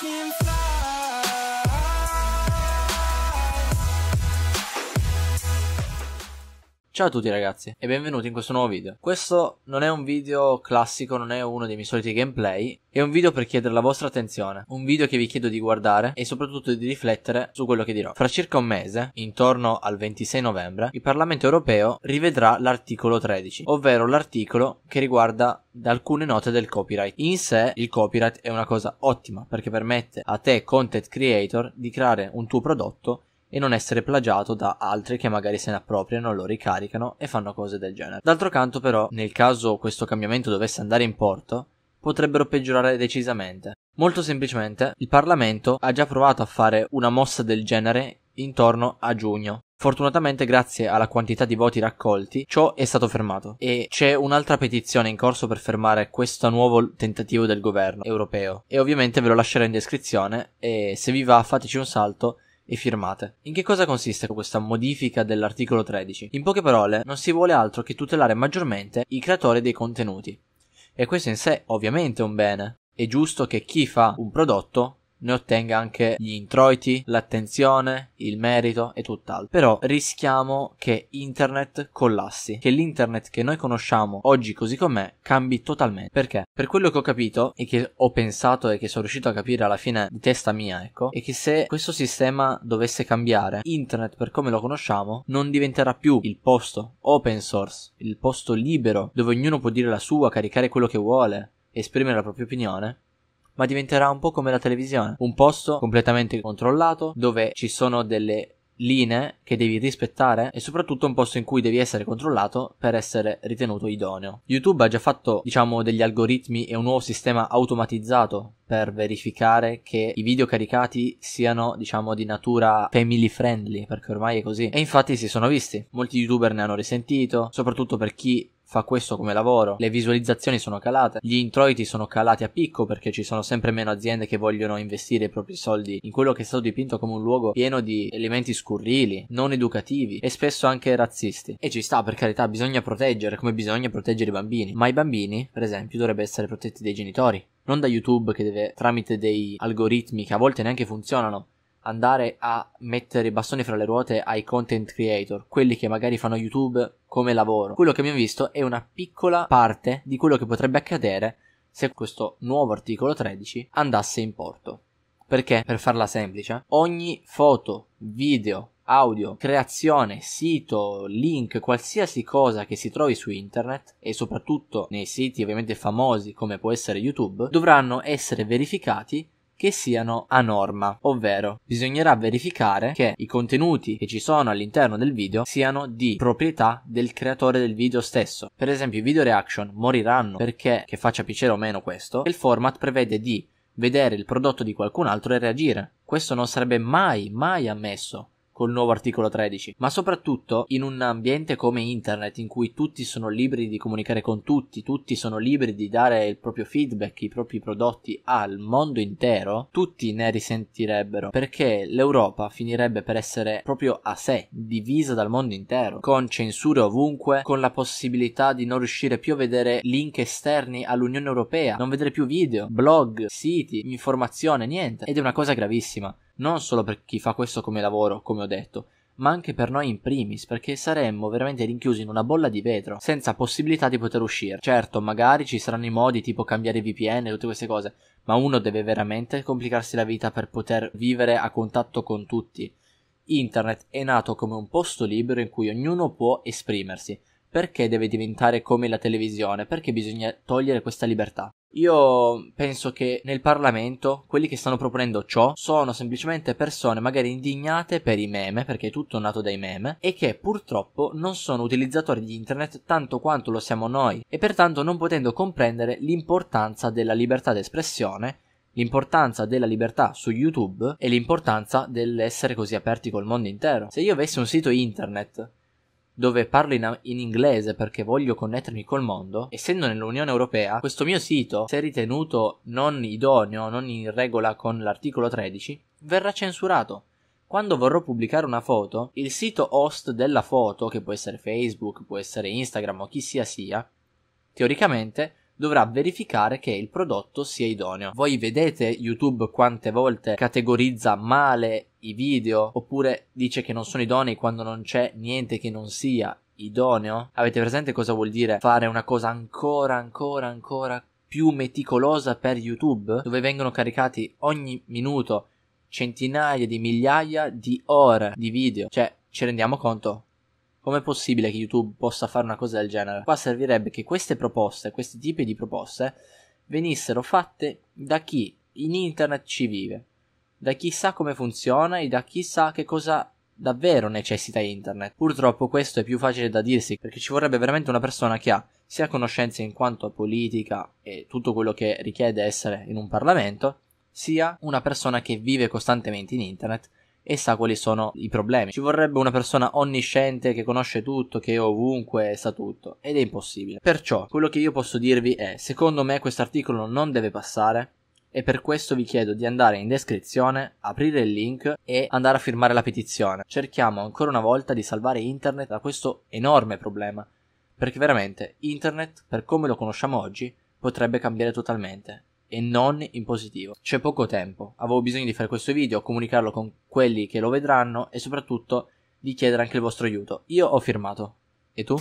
can fly. Ciao a tutti ragazzi e benvenuti in questo nuovo video. Questo non è un video classico, non è uno dei miei soliti gameplay, è un video per chiedere la vostra attenzione, un video che vi chiedo di guardare e soprattutto di riflettere su quello che dirò. Fra circa un mese, intorno al 26 novembre, il Parlamento europeo rivedrà l'articolo 13, ovvero l'articolo che riguarda alcune note del copyright. In sé il copyright è una cosa ottima perché permette a te content creator di creare un tuo prodotto e non essere plagiato da altri che magari se ne appropriano, lo ricaricano e fanno cose del genere. D'altro canto però, nel caso questo cambiamento dovesse andare in porto, potrebbero peggiorare decisamente. Molto semplicemente, il Parlamento ha già provato a fare una mossa del genere intorno a giugno. Fortunatamente, grazie alla quantità di voti raccolti, ciò è stato fermato e c'è un'altra petizione in corso per fermare questo nuovo tentativo del governo europeo. E ovviamente ve lo lascerò in descrizione e se vi va fateci un salto e firmate. In che cosa consiste questa modifica dell'articolo 13? In poche parole, non si vuole altro che tutelare maggiormente i creatori dei contenuti. E questo in sé ovviamente è un bene. È giusto che chi fa un prodotto ne ottenga anche gli introiti, l'attenzione, il merito e tutt'altro. Però rischiamo che internet collassi, che l'internet che noi conosciamo oggi così com'è cambi totalmente. Perché? Per quello che ho capito e che ho pensato e che sono riuscito a capire alla fine di testa mia, ecco, è che se questo sistema dovesse cambiare, internet per come lo conosciamo non diventerà più il posto open source, il posto libero dove ognuno può dire la sua, caricare quello che vuole, esprimere la propria opinione, ma diventerà un po' come la televisione, un posto completamente controllato dove ci sono delle linee che devi rispettare e soprattutto un posto in cui devi essere controllato per essere ritenuto idoneo. YouTube ha già fatto, diciamo, degli algoritmi e un nuovo sistema automatizzato per verificare che i video caricati siano, diciamo, di natura family friendly, perché ormai è così. E infatti si sono visti, molti youtuber ne hanno risentito, soprattutto per chi fa questo come lavoro, le visualizzazioni sono calate, gli introiti sono calati a picco perché ci sono sempre meno aziende che vogliono investire i propri soldi in quello che è stato dipinto come un luogo pieno di elementi scurrili, non educativi e spesso anche razzisti. E ci sta, per carità, bisogna proteggere come bisogna proteggere i bambini, ma i bambini, per esempio, dovrebbero essere protetti dai genitori non da YouTube che deve tramite dei algoritmi che a volte neanche funzionano andare a mettere i bastoni fra le ruote ai content creator, quelli che magari fanno YouTube come lavoro. Quello che abbiamo visto è una piccola parte di quello che potrebbe accadere se questo nuovo articolo 13 andasse in porto. Perché, per farla semplice, ogni foto, video, audio, creazione, sito, link, qualsiasi cosa che si trovi su internet e soprattutto nei siti ovviamente famosi come può essere YouTube, dovranno essere verificati che siano a norma, ovvero bisognerà verificare che i contenuti che ci sono all'interno del video siano di proprietà del creatore del video stesso. Per esempio i video reaction moriranno perché, che faccia piacere o meno questo, il format prevede di vedere il prodotto di qualcun altro e reagire. Questo non sarebbe mai, mai ammesso col nuovo articolo 13, ma soprattutto in un ambiente come internet in cui tutti sono liberi di comunicare con tutti, tutti sono liberi di dare il proprio feedback, i propri prodotti al mondo intero, tutti ne risentirebbero perché l'Europa finirebbe per essere proprio a sé, divisa dal mondo intero, con censure ovunque, con la possibilità di non riuscire più a vedere link esterni all'Unione Europea, non vedere più video, blog, siti, informazione, niente. Ed è una cosa gravissima non solo per chi fa questo come lavoro, come ho detto, ma anche per noi in primis, perché saremmo veramente rinchiusi in una bolla di vetro, senza possibilità di poter uscire. Certo, magari ci saranno i modi tipo cambiare VPN e tutte queste cose, ma uno deve veramente complicarsi la vita per poter vivere a contatto con tutti. Internet è nato come un posto libero in cui ognuno può esprimersi, perché deve diventare come la televisione? Perché bisogna togliere questa libertà? Io penso che nel Parlamento quelli che stanno proponendo ciò sono semplicemente persone magari indignate per i meme, perché è tutto nato dai meme, e che purtroppo non sono utilizzatori di internet tanto quanto lo siamo noi, e pertanto non potendo comprendere l'importanza della libertà d'espressione, l'importanza della libertà su YouTube e l'importanza dell'essere così aperti col mondo intero. Se io avessi un sito internet dove parlo in, in, inglese perché voglio connettermi col mondo, essendo nell'Unione Europea, questo mio sito, se ritenuto non idoneo, non in regola con l'articolo 13, verrà censurato. Quando vorrò pubblicare una foto, il sito host della foto, che può essere Facebook, può essere Instagram o chi sia sia, teoricamente dovrà verificare che il prodotto sia idoneo. Voi vedete YouTube quante volte categorizza male i video, oppure dice che non sono idonei quando non c'è niente che non sia idoneo. Avete presente cosa vuol dire fare una cosa ancora, ancora, ancora più meticolosa per YouTube, dove vengono caricati ogni minuto centinaia di migliaia di ore di video. Cioè, ci rendiamo conto? Com'è possibile che YouTube possa fare una cosa del genere? Qua servirebbe che queste proposte, questi tipi di proposte, venissero fatte da chi in internet ci vive, da chi sa come funziona e da chi sa che cosa davvero necessita internet. Purtroppo questo è più facile da dirsi perché ci vorrebbe veramente una persona che ha sia conoscenze in quanto a politica e tutto quello che richiede essere in un Parlamento, sia una persona che vive costantemente in internet e sa quali sono i problemi. Ci vorrebbe una persona onnisciente che conosce tutto, che è ovunque e sa tutto, ed è impossibile. Perciò quello che io posso dirvi è, secondo me questo articolo non deve passare e per questo vi chiedo di andare in descrizione, aprire il link e andare a firmare la petizione. Cerchiamo ancora una volta di salvare internet da questo enorme problema, perché veramente internet, per come lo conosciamo oggi, potrebbe cambiare totalmente e non in positivo. C'è poco tempo, avevo bisogno di fare questo video, comunicarlo con quelli che lo vedranno e soprattutto di chiedere anche il vostro aiuto. Io ho firmato. E tu?